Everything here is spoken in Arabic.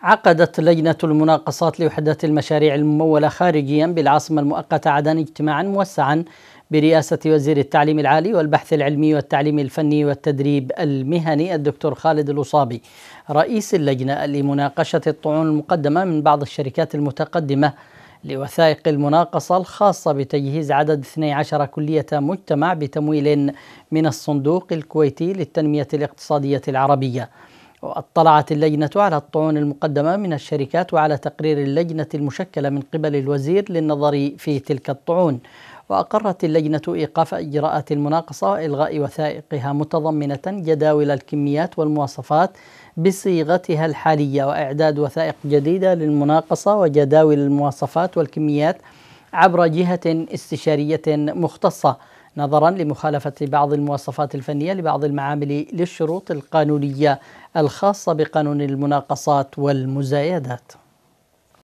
عقدت لجنة المناقصات لوحدة المشاريع الممولة خارجيا بالعاصمة المؤقتة عدن اجتماعا موسعا برئاسة وزير التعليم العالي والبحث العلمي والتعليم الفني والتدريب المهني الدكتور خالد الوصابي رئيس اللجنة لمناقشة الطعون المقدمة من بعض الشركات المتقدمة لوثائق المناقصة الخاصة بتجهيز عدد 12 كلية مجتمع بتمويل من الصندوق الكويتي للتنمية الاقتصادية العربية واطلعت اللجنة على الطعون المقدمة من الشركات وعلى تقرير اللجنة المشكلة من قبل الوزير للنظر في تلك الطعون وأقرت اللجنة إيقاف إجراءات المناقصة وإلغاء وثائقها متضمنة جداول الكميات والمواصفات بصيغتها الحالية وإعداد وثائق جديدة للمناقصة وجداول المواصفات والكميات عبر جهة استشارية مختصة نظرا لمخالفة بعض المواصفات الفنية لبعض المعامل للشروط القانونية الخاصة بقانون المناقصات والمزايدات